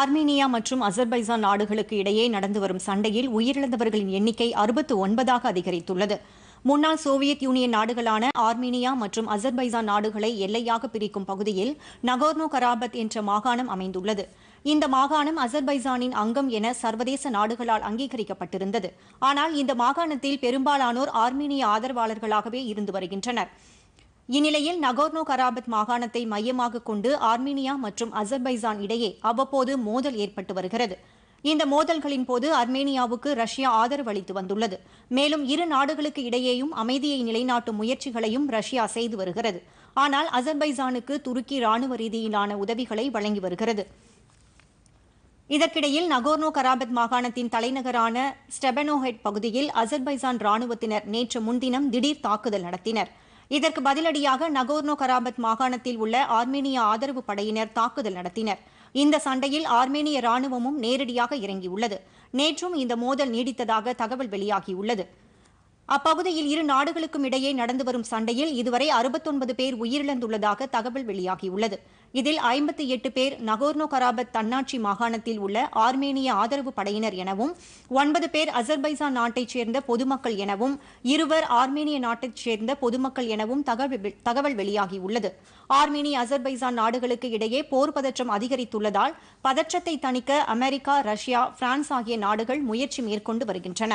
Armenia மற்றும் Azerbaijan நாடுகளுக்கு இடையே நடந்து வரும் சண்டையில் உயிரிழந்தவர்களின் எண்ணிக்கை அறுபத்து ஒன்பதாக அதிகரித்துள்ளது முன்னாள் சோவியத் யூனியன் நாடுகளான ஆர்மீனியா மற்றும் அசர்பைசான் நாடுகளை எல்லையாக பிரிக்கும் பகுதியில் நகோர்னோ கராபத் என்ற மாகாணம் அமைந்துள்ளது இந்த மாகாணம் அசர்பைசானின் அங்கம் என சர்வதேச நாடுகளால் அங்கீகரிக்கப்பட்டிருந்தது ஆனால் இந்த மாகாணத்தில் பெரும்பாலானோர் ஆர்மீனிய ஆதரவாளர்களாகவே இருந்து வருகின்றனர் இந்நிலையில் நகோர்னோ கராபத் மாகாணத்தை மையமாக கொண்டு ஆர்மீனியா மற்றும் அசர்பைசான் இடையே அவ்வப்போது மோதல் ஏற்பட்டு வருகிறது இந்த மோதல்களின் போது அர்மேனியாவுக்கு ரஷ்யா ஆதரவு அளித்து வந்துள்ளது மேலும் இரு நாடுகளுக்கு இடையேயும் அமைதியை நிலைநாட்டும் முயற்சிகளையும் ரஷ்யா செய்து வருகிறது ஆனால் அசர்பைசானுக்கு துருக்கி ராணுவ ரீதியிலான உதவிகளை வழங்கி வருகிறது இதற்கிடையில் நகோர்னோ கராபத் மாகாணத்தின் தலைநகரான ஸ்டெபனோஹெட் பகுதியில் அசர்பைசான் ராணுவத்தினர் நேற்று முன்தினம் திடீர் தாக்குதல் நடத்தினர் இதற்கு பதிலடியாக நகோர்னோ கராபத் மாகாணத்தில் உள்ள ஆர்மேனிய ஆதரவு படையினர் தாக்குதல் நடத்தினர் இந்த சண்டையில் ஆர்மேனிய ராணுவமும் நேரடியாக இறங்கியுள்ளது நேற்றும் இந்த மோதல் நீடித்ததாக தகவல் வெளியாகியுள்ளது அப்பகுதியில் இரு நாடுகளுக்கும் இடையே நடந்து வரும் சண்டையில் இதுவரை அறுபத்தொன்பது பேர் உயிரிழந்துள்ளதாக தகவல் வெளியாகியுள்ளது இதில் ஐம்பத்தி எட்டு பேர் நகோர்னோ கராபத் தன்னாட்சி மாகாணத்தில் உள்ள ஆர்மேனிய ஆதரவு படையினர் எனவும் ஒன்பது பேர் அசர்பைசான் நாட்டைச் சேர்ந்த பொதுமக்கள் எனவும் இருவர் ஆர்மேனிய நாட்டைச் சேர்ந்த பொதுமக்கள் எனவும் தகவல் வெளியாகியுள்ளது ஆர்மேனிய அசர்பைசான் நாடுகளுக்கு இடையே போர் பதற்றம் அதிகரித்துள்ளதால் பதற்றத்தை தணிக்க அமெரிக்கா ரஷ்யா பிரான்ஸ் ஆகிய நாடுகள் முயற்சி மேற்கொண்டு வருகின்றன